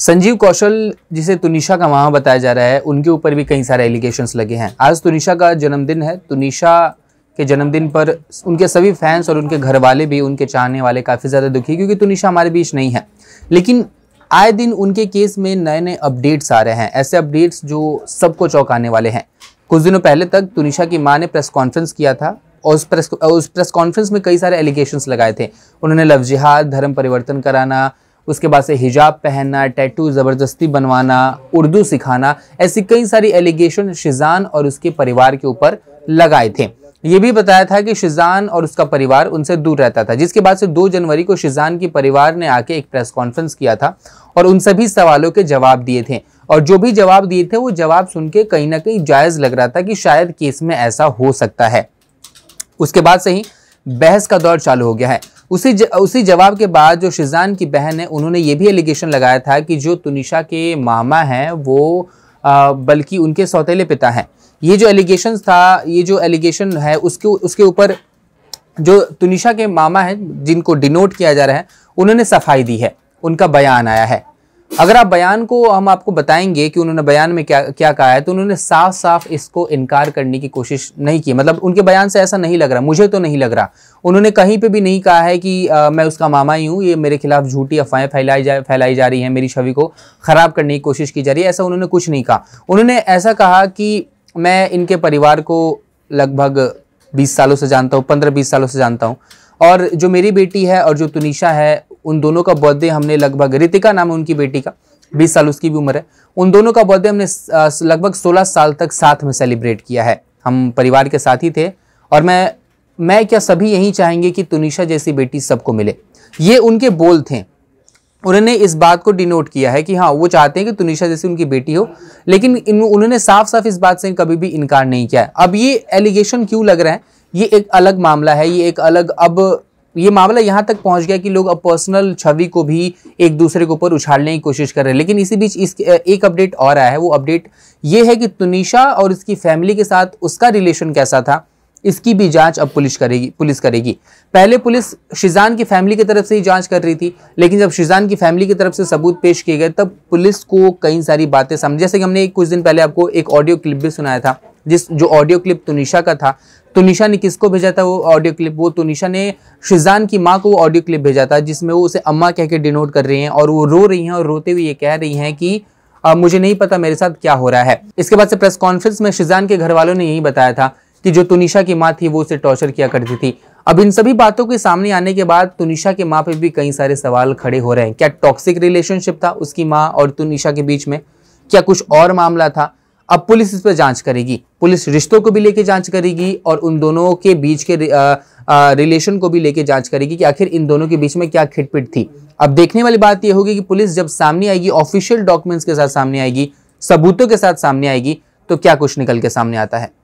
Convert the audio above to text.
संजीव कौशल जिसे तुनिशा का मामा बताया जा रहा है उनके ऊपर भी कई सारे एलिगेशंस लगे हैं आज तुनिशा का जन्मदिन है तुनिशा के जन्मदिन पर उनके सभी फैंस और उनके घर वाले भी उनके चाहने वाले काफ़ी ज़्यादा दुखी क्योंकि तुनिशा हमारे बीच नहीं है लेकिन आए दिन उनके केस में नए नए अपडेट्स आ रहे हैं ऐसे अपडेट्स जो सबको चौंकाने वाले हैं कुछ दिनों पहले तक तुनिशा की माँ ने प्रेस कॉन्फ्रेंस किया था और उस प्रेस उस प्रेस कॉन्फ्रेंस में कई सारे एलिगेशंस लगाए थे उन्होंने लव जिहाद धर्म परिवर्तन कराना उसके बाद से हिजाब पहनना टैटू ज़बरदस्ती बनवाना उर्दू सिखाना ऐसी कई सारी एलिगेशन शिजान और उसके परिवार के ऊपर लगाए थे ये भी बताया था कि शिजान और उसका परिवार उनसे दूर रहता था जिसके बाद से 2 जनवरी को शिजान के परिवार ने आके एक प्रेस कॉन्फ्रेंस किया था और उन सभी सवालों के जवाब दिए थे और जो भी जवाब दिए थे वो जवाब सुन के कहीं ना कहीं जायज़ लग रहा था कि शायद केस में ऐसा हो सकता है उसके बाद से ही बहस का दौर चालू हो गया है उसी ज, उसी जवाब के बाद जो शिजान की बहन है उन्होंने ये भी एलिगेशन लगाया था कि जो तुनिशा के मामा हैं वो बल्कि उनके सौतेले पिता हैं ये जो एलिगेशन था ये जो एलिगेशन है उसके उसके ऊपर जो तुनिशा के मामा हैं जिनको डिनोट किया जा रहा है उन्होंने सफाई दी है उनका बयान आया है अगर आप बयान को हम आपको बताएंगे कि उन्होंने बयान में क्या क्या कहा है तो उन्होंने साफ साफ इसको इनकार करने की कोशिश नहीं की मतलब उनके बयान से ऐसा नहीं लग रहा मुझे तो नहीं लग रहा उन्होंने कहीं पे भी नहीं कहा है कि आ, मैं उसका मामा ही हूँ ये मेरे खिलाफ झूठी अफवाहें फैलाई जा फैलाई जा रही हैं मेरी छवि को ख़राब करने की कोशिश की जा रही है ऐसा उन्होंने कुछ नहीं कहा उन्होंने ऐसा कहा कि मैं इनके परिवार को लगभग बीस सालों से जानता हूँ पंद्रह बीस सालों से जानता हूँ और जो मेरी बेटी है और जो तुनिशा है उन दोनों का बर्थडे हमने लगभग रितिका नाम है उनकी बेटी का बीस साल उसकी भी उम्र है उन दोनों का बर्थडे हमने लगभग सोलह साल तक साथ में सेलिब्रेट किया है हम परिवार के साथ ही थे और मैं मैं क्या सभी यही चाहेंगे कि तुनिशा जैसी बेटी सबको मिले ये उनके बोल थे उन्होंने इस बात को डिनोट किया है कि हाँ वो चाहते हैं कि तुनिशा जैसी उनकी बेटी हो लेकिन इन उन्होंने साफ साफ इस बात से कभी भी इनकार नहीं किया है अब ये एलिगेशन क्यों लग रहा है ये एक अलग मामला है ये एक अलग अब ये मामला यहाँ तक पहुँच गया कि लोग अब पर्सनल छवि को भी एक दूसरे के ऊपर उछालने की कोशिश कर रहे हैं लेकिन इसी बीच इस एक अपडेट और आया है वो अपडेट ये है कि तुनिशा और इसकी फैमिली के साथ उसका रिलेशन कैसा था इसकी भी जांच अब पुलिस करेगी पुलिस करेगी पहले पुलिस शिजान की फैमिली की तरफ से ही जांच कर रही थी लेकिन जब शिजान की फैमिली की तरफ से सबूत पेश किए गए तब पुलिस को कई सारी बातें समझ जैसे कि हमने कुछ दिन पहले आपको एक ऑडियो क्लिप भी सुनाया था जिस जो ऑडियो क्लिप तुनिशा का था तुनिशा ने किसको भेजा था वो ऑडियो क्लिप वो तुनिशा ने शिजान की माँ को वो ऑडियो क्लिप भेजा था जिसमें वो उसे अम्मा कह के डिनोट कर रही हैं और वो रो रही हैं और रोते हुए ये कह रही हैं कि आ, मुझे नहीं पता मेरे साथ क्या हो रहा है इसके बाद से प्रेस कॉन्फ्रेंस में शिजान के घर वालों ने यही बताया था कि जो तुनिशा की माँ थी वो उसे टॉर्चर किया करती थी अब इन सभी बातों के सामने आने के बाद तुनिशा के माँ पे भी कई सारे सवाल खड़े हो रहे हैं क्या टॉक्सिक रिलेशनशिप था उसकी माँ और तुनिशा के बीच में क्या कुछ और मामला था अब पुलिस इस पर जांच करेगी पुलिस रिश्तों को भी लेके जांच करेगी और उन दोनों के बीच के रिलेशन को भी लेके जांच करेगी कि आखिर इन दोनों के बीच में क्या खिटपिट थी अब देखने वाली बात यह होगी कि पुलिस जब सामने आएगी ऑफिशियल डॉक्यूमेंट्स के साथ सामने आएगी सबूतों के साथ सामने आएगी तो क्या कुछ निकल के सामने आता है